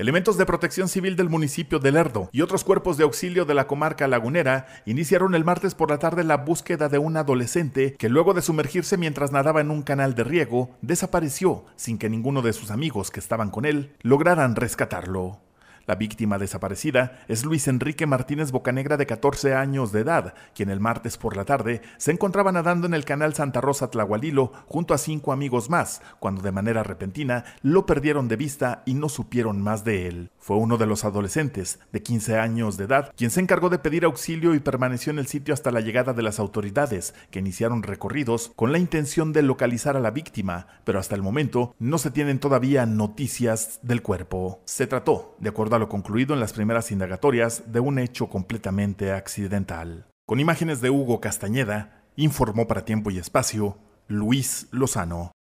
Elementos de protección civil del municipio de Lerdo y otros cuerpos de auxilio de la comarca lagunera iniciaron el martes por la tarde la búsqueda de un adolescente que luego de sumergirse mientras nadaba en un canal de riego, desapareció sin que ninguno de sus amigos que estaban con él lograran rescatarlo. La víctima desaparecida es Luis Enrique Martínez Bocanegra de 14 años de edad, quien el martes por la tarde se encontraba nadando en el canal Santa Rosa Tlahualilo junto a cinco amigos más, cuando de manera repentina lo perdieron de vista y no supieron más de él. Fue uno de los adolescentes, de 15 años de edad, quien se encargó de pedir auxilio y permaneció en el sitio hasta la llegada de las autoridades, que iniciaron recorridos con la intención de localizar a la víctima, pero hasta el momento no se tienen todavía noticias del cuerpo. Se trató, de acuerdo a lo concluido en las primeras indagatorias de un hecho completamente accidental. Con imágenes de Hugo Castañeda, informó para tiempo y espacio Luis Lozano.